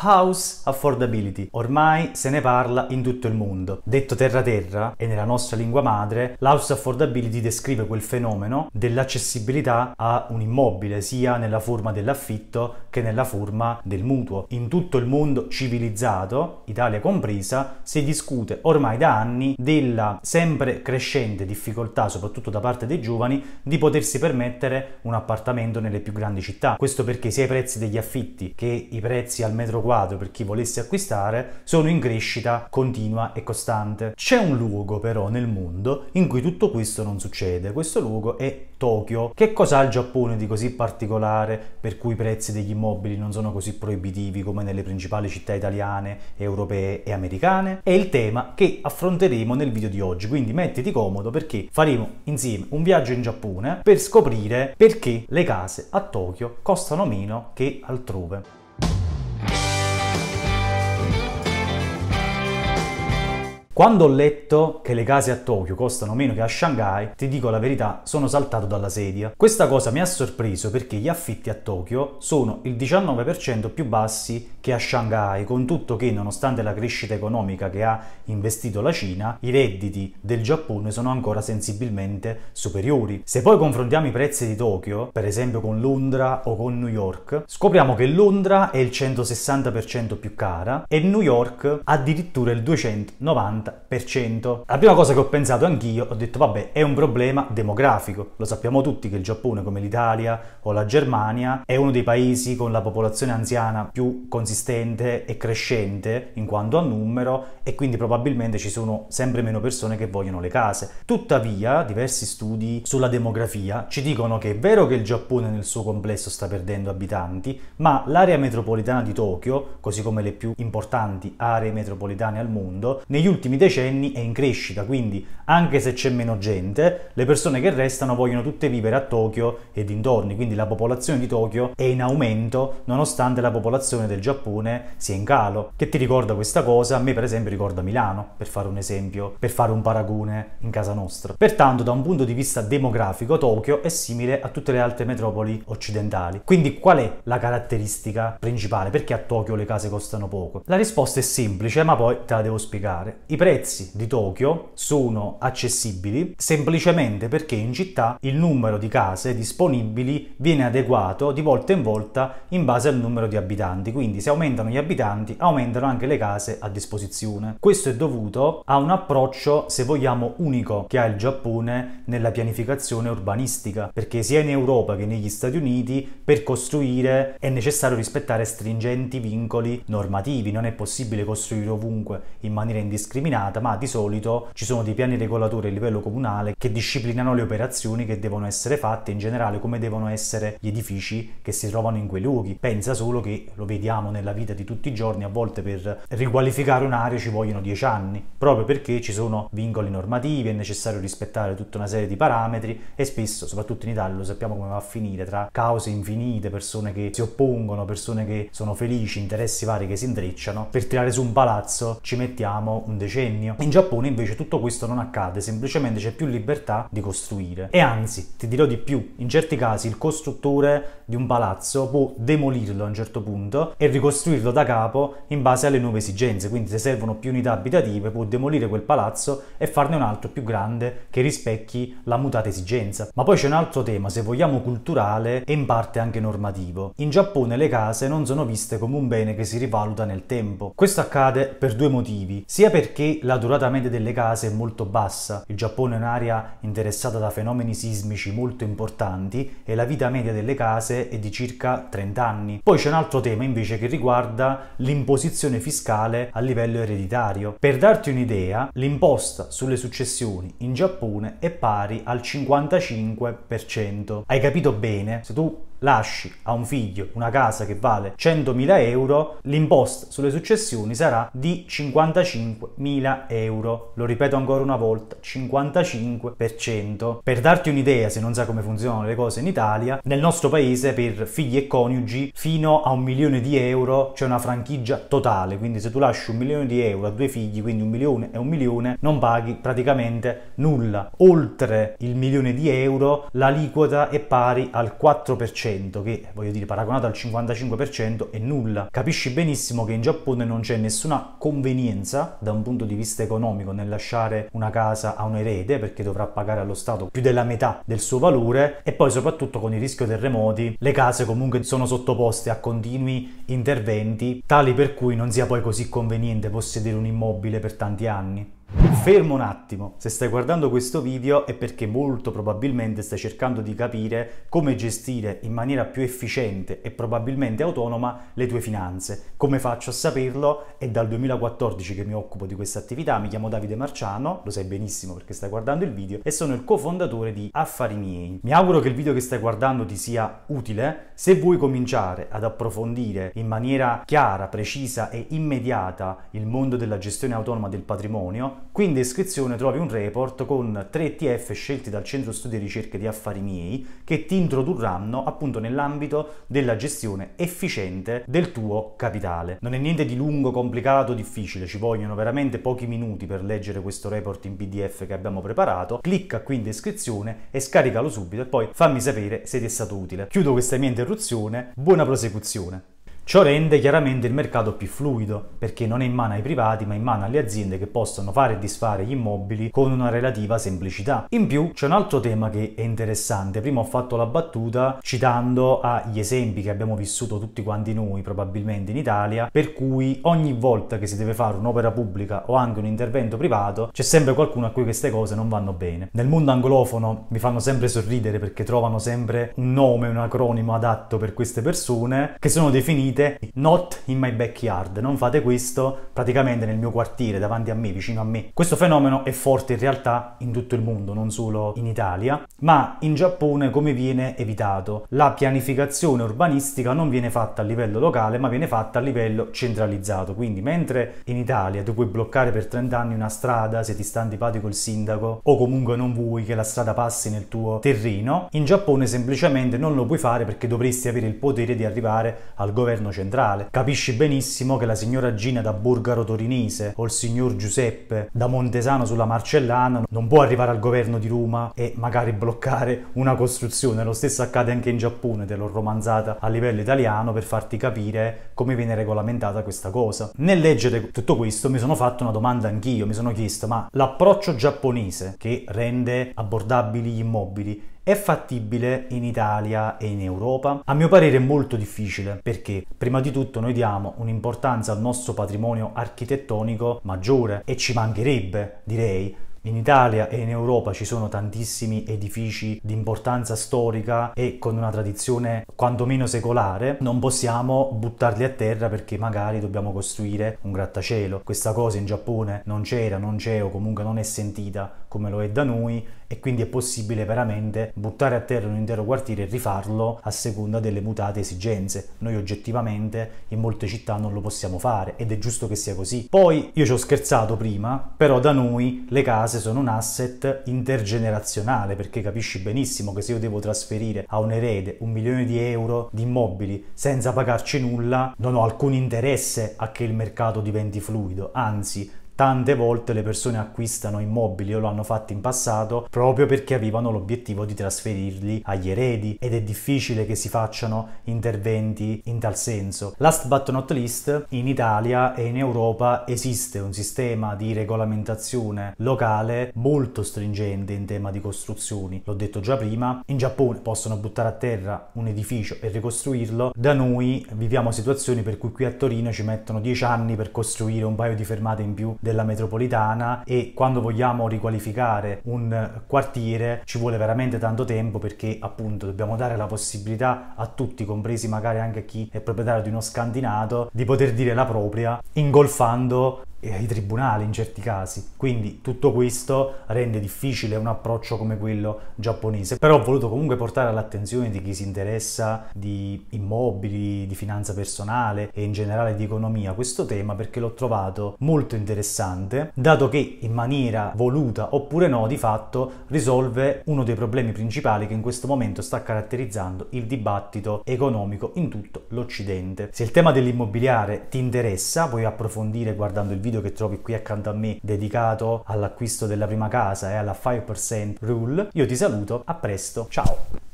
House affordability. Ormai se ne parla in tutto il mondo. Detto terra terra e nella nostra lingua madre, l'house affordability descrive quel fenomeno dell'accessibilità a un immobile, sia nella forma dell'affitto che nella forma del mutuo. In tutto il mondo civilizzato, Italia compresa, si discute ormai da anni della sempre crescente difficoltà, soprattutto da parte dei giovani, di potersi permettere un appartamento nelle più grandi città. Questo perché sia i prezzi degli affitti che i prezzi al metro quadrato quadro per chi volesse acquistare sono in crescita continua e costante. C'è un luogo però nel mondo in cui tutto questo non succede, questo luogo è Tokyo. Che cosa ha il Giappone di così particolare per cui i prezzi degli immobili non sono così proibitivi come nelle principali città italiane, europee e americane? È il tema che affronteremo nel video di oggi, quindi mettiti comodo perché faremo insieme un viaggio in Giappone per scoprire perché le case a Tokyo costano meno che altrove. Quando ho letto che le case a Tokyo costano meno che a Shanghai, ti dico la verità, sono saltato dalla sedia. Questa cosa mi ha sorpreso perché gli affitti a Tokyo sono il 19% più bassi che a Shanghai, con tutto che nonostante la crescita economica che ha investito la Cina, i redditi del Giappone sono ancora sensibilmente superiori. Se poi confrontiamo i prezzi di Tokyo, per esempio con Londra o con New York, scopriamo che Londra è il 160% più cara e New York addirittura il 290% la prima cosa che ho pensato anch'io, ho detto vabbè, è un problema demografico. Lo sappiamo tutti che il Giappone, come l'Italia o la Germania, è uno dei paesi con la popolazione anziana più consistente e crescente in quanto a numero e quindi probabilmente ci sono sempre meno persone che vogliono le case. Tuttavia, diversi studi sulla demografia ci dicono che è vero che il Giappone nel suo complesso sta perdendo abitanti, ma l'area metropolitana di Tokyo, così come le più importanti aree metropolitane al mondo, negli ultimi decenni è in crescita, quindi anche se c'è meno gente, le persone che restano vogliono tutte vivere a Tokyo e dintorni, quindi la popolazione di Tokyo è in aumento nonostante la popolazione del Giappone sia in calo. Che ti ricorda questa cosa? A me per esempio ricorda Milano, per fare un esempio, per fare un paragone in casa nostra. Pertanto da un punto di vista demografico Tokyo è simile a tutte le altre metropoli occidentali. Quindi qual è la caratteristica principale? Perché a Tokyo le case costano poco? La risposta è semplice, ma poi te la devo spiegare. I prezzi prezzi di Tokyo sono accessibili semplicemente perché in città il numero di case disponibili viene adeguato di volta in volta in base al numero di abitanti, quindi se aumentano gli abitanti aumentano anche le case a disposizione. Questo è dovuto a un approccio, se vogliamo, unico che ha il Giappone nella pianificazione urbanistica, perché sia in Europa che negli Stati Uniti per costruire è necessario rispettare stringenti vincoli normativi, non è possibile costruire ovunque in maniera indiscriminata determinata, ma di solito ci sono dei piani regolatori a livello comunale che disciplinano le operazioni che devono essere fatte, in generale come devono essere gli edifici che si trovano in quei luoghi. Pensa solo che lo vediamo nella vita di tutti i giorni, a volte per riqualificare un'area ci vogliono dieci anni, proprio perché ci sono vincoli normativi, è necessario rispettare tutta una serie di parametri e spesso, soprattutto in Italia, lo sappiamo come va a finire, tra cause infinite, persone che si oppongono, persone che sono felici, interessi vari che si intrecciano, per tirare su un palazzo ci mettiamo un decennio decennio. In Giappone invece tutto questo non accade, semplicemente c'è più libertà di costruire. E anzi, ti dirò di più, in certi casi il costruttore di un palazzo può demolirlo a un certo punto e ricostruirlo da capo in base alle nuove esigenze, quindi se servono più unità abitative può demolire quel palazzo e farne un altro più grande che rispecchi la mutata esigenza. Ma poi c'è un altro tema, se vogliamo culturale e in parte anche normativo. In Giappone le case non sono viste come un bene che si rivaluta nel tempo. Questo accade per due motivi, sia perché la durata media delle case è molto bassa. Il Giappone è un'area interessata da fenomeni sismici molto importanti e la vita media delle case è di circa 30 anni. Poi c'è un altro tema invece che riguarda l'imposizione fiscale a livello ereditario. Per darti un'idea, l'imposta sulle successioni in Giappone è pari al 55%. Hai capito bene? Se tu lasci a un figlio una casa che vale 100.000 euro, l'imposta sulle successioni sarà di 55.000 euro. Lo ripeto ancora una volta, 55%. Per darti un'idea, se non sai come funzionano le cose in Italia, nel nostro paese per figli e coniugi fino a un milione di euro c'è una franchigia totale, quindi se tu lasci un milione di euro a due figli, quindi un milione e un milione, non paghi praticamente nulla. Oltre il milione di euro l'aliquota è pari al 4%. 10%, che voglio dire paragonato al 55% è nulla. Capisci benissimo che in Giappone non c'è nessuna convenienza da un punto di vista economico nel lasciare una casa a un erede perché dovrà pagare allo Stato più della metà del suo valore e poi soprattutto con il rischio terremoti le case comunque sono sottoposte a continui interventi tali per cui non sia poi così conveniente possedere un immobile per tanti anni. Fermo un attimo, se stai guardando questo video è perché molto probabilmente stai cercando di capire come gestire in maniera più efficiente e probabilmente autonoma le tue finanze. Come faccio a saperlo? È dal 2014 che mi occupo di questa attività, mi chiamo Davide Marciano, lo sai benissimo perché stai guardando il video, e sono il cofondatore di Affari Miei. Mi auguro che il video che stai guardando ti sia utile. Se vuoi cominciare ad approfondire in maniera chiara, precisa e immediata il mondo della gestione autonoma del patrimonio, Qui in descrizione trovi un report con 3 ETF scelti dal Centro Studi e Ricerche di Affari Miei che ti introdurranno appunto nell'ambito della gestione efficiente del tuo capitale. Non è niente di lungo, complicato, difficile, ci vogliono veramente pochi minuti per leggere questo report in PDF che abbiamo preparato. Clicca qui in descrizione e scaricalo subito e poi fammi sapere se ti è stato utile. Chiudo questa mia interruzione, buona prosecuzione. Ciò rende chiaramente il mercato più fluido, perché non è in mano ai privati, ma in mano alle aziende che possono fare e disfare gli immobili con una relativa semplicità. In più c'è un altro tema che è interessante. Prima ho fatto la battuta citando agli esempi che abbiamo vissuto tutti quanti noi, probabilmente in Italia, per cui ogni volta che si deve fare un'opera pubblica o anche un intervento privato, c'è sempre qualcuno a cui queste cose non vanno bene. Nel mondo anglofono mi fanno sempre sorridere perché trovano sempre un nome, un acronimo adatto per queste persone che sono definite dite not in my backyard, non fate questo praticamente nel mio quartiere, davanti a me, vicino a me. Questo fenomeno è forte in realtà in tutto il mondo, non solo in Italia, ma in Giappone come viene evitato? La pianificazione urbanistica non viene fatta a livello locale, ma viene fatta a livello centralizzato, quindi mentre in Italia tu puoi bloccare per 30 anni una strada se ti sta antipatico il sindaco o comunque non vuoi che la strada passi nel tuo terreno, in Giappone semplicemente non lo puoi fare perché dovresti avere il potere di arrivare al governo governo centrale. Capisci benissimo che la signora Gina da Burgaro Torinese o il signor Giuseppe da Montesano sulla Marcellana non può arrivare al governo di Roma e magari bloccare una costruzione. Lo stesso accade anche in Giappone, te l'ho romanzata a livello italiano per farti capire come viene regolamentata questa cosa. Nel leggere tutto questo mi sono fatto una domanda anch'io, mi sono chiesto ma l'approccio giapponese che rende abbordabili gli immobili è fattibile in Italia e in Europa? A mio parere è molto difficile perché prima di tutto noi diamo un'importanza al nostro patrimonio architettonico maggiore e ci mancherebbe, direi, in Italia e in Europa ci sono tantissimi edifici di importanza storica e con una tradizione quantomeno secolare, non possiamo buttarli a terra perché magari dobbiamo costruire un grattacielo. Questa cosa in Giappone non c'era, non c'è o comunque non è sentita come lo è da noi e quindi è possibile veramente buttare a terra un intero quartiere e rifarlo a seconda delle mutate esigenze. Noi oggettivamente in molte città non lo possiamo fare ed è giusto che sia così. Poi io ci ho scherzato prima, però da noi le case tasse sono un asset intergenerazionale perché capisci benissimo che se io devo trasferire a un erede un milione di euro di immobili senza pagarci nulla, non ho alcun interesse a che il mercato diventi fluido, anzi Tante volte le persone acquistano immobili o lo hanno fatto in passato proprio perché avevano l'obiettivo di trasferirli agli eredi ed è difficile che si facciano interventi in tal senso. Last but not least, in Italia e in Europa esiste un sistema di regolamentazione locale molto stringente in tema di costruzioni. L'ho detto già prima, in Giappone possono buttare a terra un edificio e ricostruirlo, da noi viviamo situazioni per cui qui a Torino ci mettono 10 anni per costruire un paio di fermate in più della metropolitana e quando vogliamo riqualificare un quartiere ci vuole veramente tanto tempo perché appunto dobbiamo dare la possibilità a tutti, compresi magari anche chi è proprietario di uno scandinato, di poter dire la propria ingolfando i tribunali in certi casi. Quindi tutto questo rende difficile un approccio come quello giapponese. Però ho voluto comunque portare all'attenzione di chi si interessa di immobili, di finanza personale e in generale di economia questo tema perché l'ho trovato molto interessante, dato che in maniera voluta oppure no, di fatto risolve uno dei problemi principali che in questo momento sta caratterizzando il dibattito economico in tutto l'Occidente. Se il tema dell'immobiliare ti interessa, puoi approfondire guardando il video video che trovi qui accanto a me dedicato all'acquisto della prima casa e alla 5% rule. Io ti saluto, a presto, ciao!